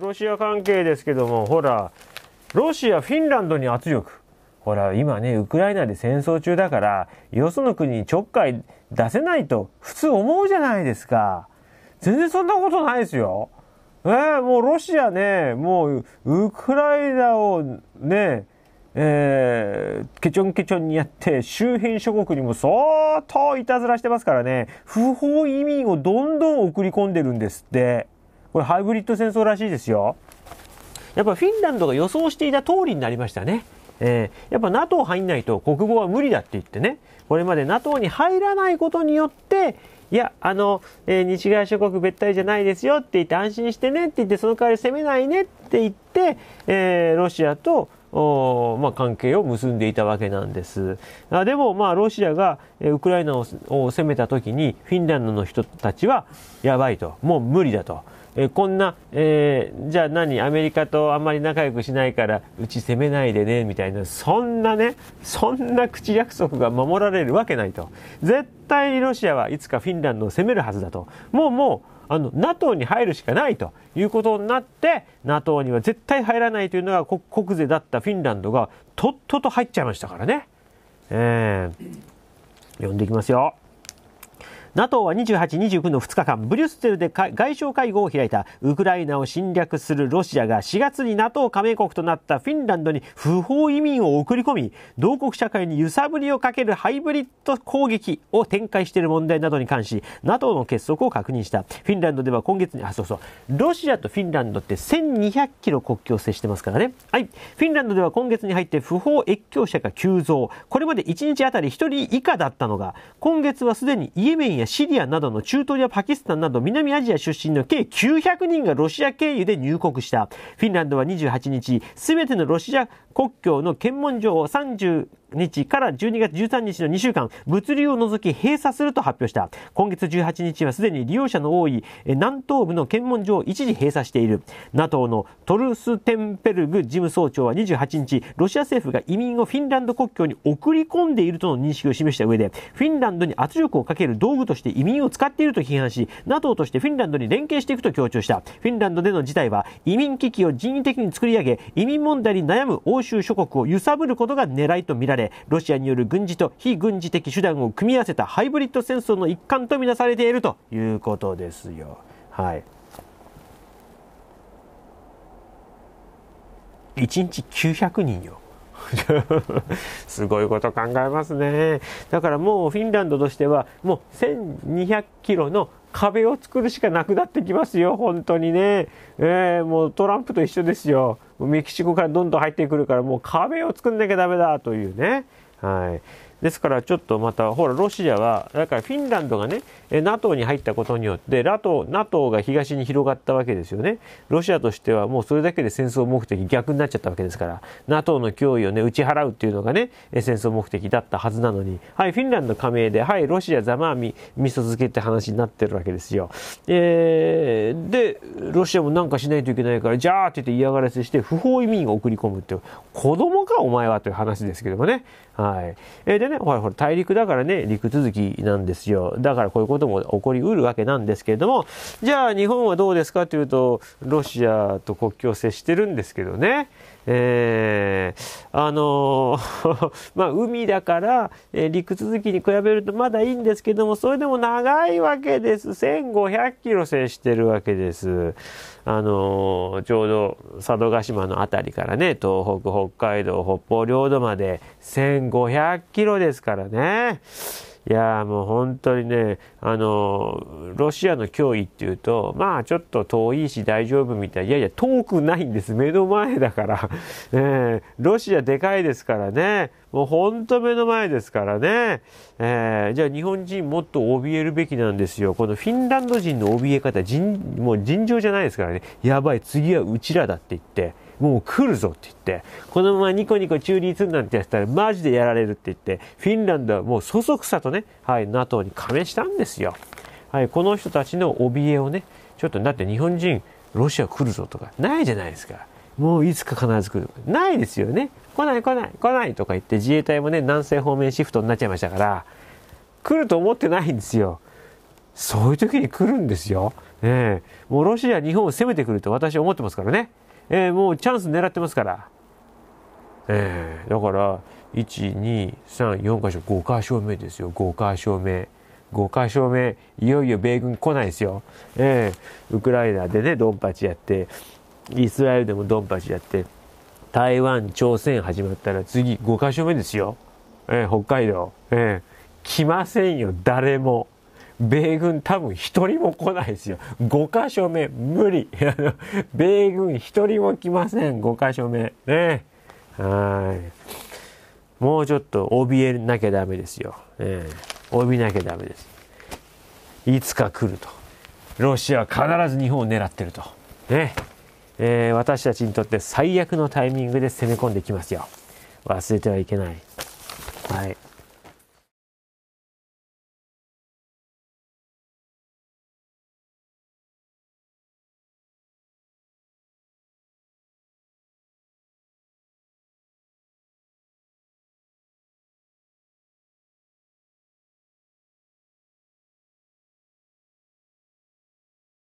ロシア関係ですけども、ほら、ロシア、フィンランドに圧力。ほら、今ね、ウクライナで戦争中だから、よその国にちょっかい出せないと、普通思うじゃないですか。全然そんなことないですよ。えー、もうロシアね、もう、ウクライナをね、えー、ケチョンケチョンにやって、周辺諸国にも相当いたずらしてますからね、不法移民をどんどん送り込んでるんですって。これハイブリッド戦争らしいですよ。やっぱフィンランドが予想していた通りになりましたね。えー、やっぱ NATO 入んないと国防は無理だって言ってね、これまで NATO に入らないことによって、いや、あの、えー、日外諸国別りじゃないですよって言って安心してねって言ってその代わり攻めないねって言って、えー、ロシアとまあ、関係を結んでいたわけなんです。あでも、まあ、ロシアがウクライナを攻めた時に、フィンランドの人たちは、やばいと、もう無理だと。えこんな、えー、じゃあ何、アメリカとあんまり仲良くしないから、うち攻めないでね、みたいな、そんなね、そんな口約束が守られるわけないと。絶対ロシアはいつかフィンランドを攻めるはずだと。もうもう、あの、NATO に入るしかないということになって、NATO には絶対入らないというのが国税だったフィンランドが、とっとと入っちゃいましたからね。えー、読んでいきますよ。NATO は28、29の2日間、ブリュッセルで外相会合を開いた、ウクライナを侵略するロシアが4月に NATO 加盟国となったフィンランドに不法移民を送り込み、同国社会に揺さぶりをかけるハイブリッド攻撃を展開している問題などに関し、NATO の結束を確認した。フィンランドでは今月に、あ、そうそう、ロシアとフィンランドって1200キロ国境を接してますからね。はい。フィンランドでは今月に入って不法越境者が急増。これまで1日あたり1人以下だったのが、今月はすでにイエメンややシリアなどの中東やパキスタンなど南アジア出身の計900人がロシア経由で入国した。フィンランドは28日、すべてのロシア国境の検問所を30日から12月13日の2週間、物流を除き閉鎖すると発表した。今月18日はすでに利用者の多い南東部の検問所を一時閉鎖している。NATO のトルステンペルグ事務総長は28日、ロシア政府が移民をフィンランド国境に送り込んでいるとの認識を示した上で、フィンランドに圧力をかける道具として移民を使っていると批判し、NATO としてフィンランドに連携していくと強調した。フィンランドでの事態は、移民危機を人為的に作り上げ、移民問題に悩む欧州諸国を揺さぶることが狙いとみられ、でロシアによる軍事と非軍事的手段を組み合わせたハイブリッド戦争の一環とみなされているということですよ。はい、1日900人よ。すごいこと考えますね。だからもうフィンランドとしてはもう1200キロの壁を作るしかなくなってきますよ、本当にね。えー、もうトランプと一緒ですよ。メキシコからどんどん入ってくるから、もう壁を作んなきゃダメだというね。はい。ですからちょっとまた、ほら、ロシアは、だからフィンランドがね、NATO に入ったことによって、NATO, NATO が東に広がったわけですよね。ロシアとしてはもうそれだけで戦争目的逆になっちゃったわけですから、NATO の脅威をね、打ち払うっていうのがね、戦争目的だったはずなのに、はい、フィンランド加盟で、はい、ロシアざまあみ、味噌漬けって話になってるわけですよ。えー、で、ロシアもなんかしないといけないから、じゃあって言って嫌がらせして、不法移民を送り込むって、子供かお前はという話ですけどもね。はい。えー、でね、ね、ほらほら大陸だからね、陸続きなんですよ。だからこういうことも起こりうるわけなんですけれども、じゃあ日本はどうですかというと、ロシアと国境を接してるんですけどね。えー、あのー、まあ、海だから、えー、陸続きに比べるとまだいいんですけども、それでも長いわけです。1500キロ接してるわけです。あのー、ちょうど佐渡島の辺りからね、東北、北海道、北方領土まで1500キロですからね。いやもう本当にね、あの、ロシアの脅威っていうと、まあちょっと遠いし大丈夫みたい。いやいや、遠くないんです。目の前だから。ねロシアでかいですからね。もう本当目の前ですからね。えー、じゃあ日本人もっと怯えるべきなんですよ。このフィンランド人の怯え方、人、もう尋常じゃないですからね。やばい、次はうちらだって言って。もう来るぞって言って、このままニコニコ中立なんてやったらマジでやられるって言って、フィンランドはもうそそくさとね、はい、NATO に加盟したんですよ。はい、この人たちの怯えをね、ちょっとだって日本人、ロシア来るぞとか、ないじゃないですか。もういつか必ず来る。ないですよね。来ない来ない来ないとか言って自衛隊もね、南西方面シフトになっちゃいましたから、来ると思ってないんですよ。そういう時に来るんですよ。ねえ。もうロシア、日本を攻めてくると私は思ってますからね。えー、もうチャンス狙ってますから。えー、だから、1、2、3、4箇所、5箇所目ですよ。5箇所目。5箇所目、いよいよ米軍来ないですよ。えー、ウクライナでね、ドンパチやって、イスラエルでもドンパチやって、台湾、朝鮮始まったら次5箇所目ですよ。えー、北海道。えー、来ませんよ、誰も。米軍多分一人も来ないですよ。5箇所目、無理。米軍一人も来ません、5箇所目。ね。はい。もうちょっと怯えなきゃダメですよ。ね、怯えなきゃダメです。いつか来ると。ロシアは必ず日本を狙ってると。ね。えー、私たちにとって最悪のタイミングで攻め込んできますよ。忘れてはいけない。はい。